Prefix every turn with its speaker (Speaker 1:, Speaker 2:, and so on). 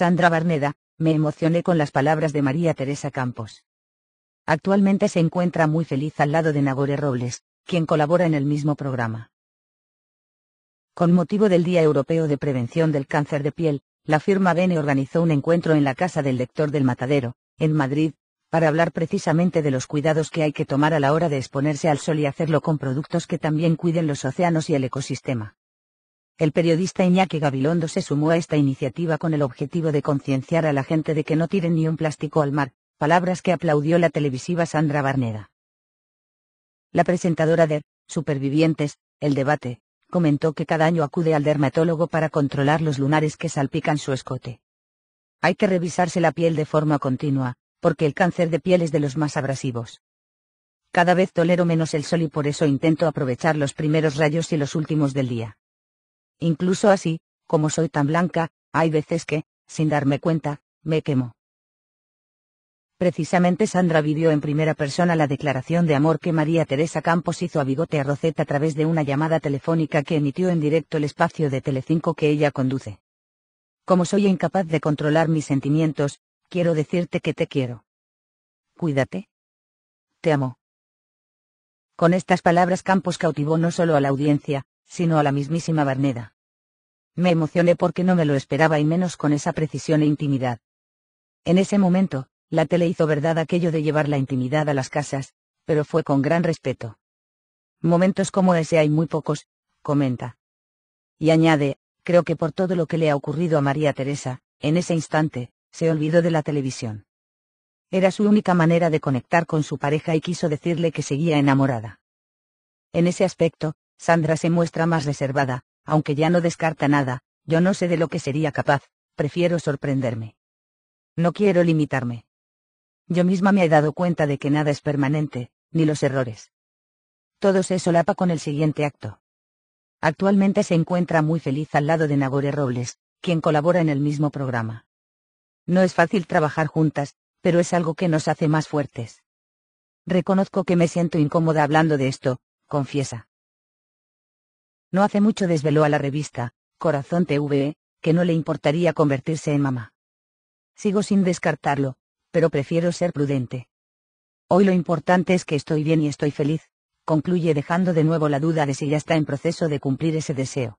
Speaker 1: Sandra Barneda, me emocioné con las palabras de María Teresa Campos. Actualmente se encuentra muy feliz al lado de Nagore Robles, quien colabora en el mismo programa. Con motivo del Día Europeo de Prevención del Cáncer de Piel, la firma Bene organizó un encuentro en la Casa del Lector del Matadero, en Madrid, para hablar precisamente de los cuidados que hay que tomar a la hora de exponerse al sol y hacerlo con productos que también cuiden los océanos y el ecosistema. El periodista Iñaki Gabilondo se sumó a esta iniciativa con el objetivo de concienciar a la gente de que no tiren ni un plástico al mar, palabras que aplaudió la televisiva Sandra Barneda. La presentadora de Supervivientes, El Debate, comentó que cada año acude al dermatólogo para controlar los lunares que salpican su escote. Hay que revisarse la piel de forma continua, porque el cáncer de piel es de los más abrasivos. Cada vez tolero menos el sol y por eso intento aprovechar los primeros rayos y los últimos del día. Incluso así, como soy tan blanca, hay veces que, sin darme cuenta, me quemo. Precisamente Sandra vivió en primera persona la declaración de amor que María Teresa Campos hizo a Bigote a Rosette a través de una llamada telefónica que emitió en directo el espacio de Telecinco que ella conduce. Como soy incapaz de controlar mis sentimientos, quiero decirte que te quiero. Cuídate. Te amo. Con estas palabras Campos cautivó no solo a la audiencia, sino a la mismísima Barneda. Me emocioné porque no me lo esperaba y menos con esa precisión e intimidad. En ese momento, la tele hizo verdad aquello de llevar la intimidad a las casas, pero fue con gran respeto. Momentos como ese hay muy pocos, comenta. Y añade, creo que por todo lo que le ha ocurrido a María Teresa, en ese instante, se olvidó de la televisión. Era su única manera de conectar con su pareja y quiso decirle que seguía enamorada. En ese aspecto, Sandra se muestra más reservada, aunque ya no descarta nada, yo no sé de lo que sería capaz, prefiero sorprenderme. No quiero limitarme. Yo misma me he dado cuenta de que nada es permanente, ni los errores. Todo se solapa con el siguiente acto. Actualmente se encuentra muy feliz al lado de Nagore Robles, quien colabora en el mismo programa. No es fácil trabajar juntas, pero es algo que nos hace más fuertes. Reconozco que me siento incómoda hablando de esto, confiesa. No hace mucho desveló a la revista, Corazón TV, que no le importaría convertirse en mamá. Sigo sin descartarlo, pero prefiero ser prudente. Hoy lo importante es que estoy bien y estoy feliz, concluye dejando de nuevo la duda de si ya está en proceso de cumplir ese deseo.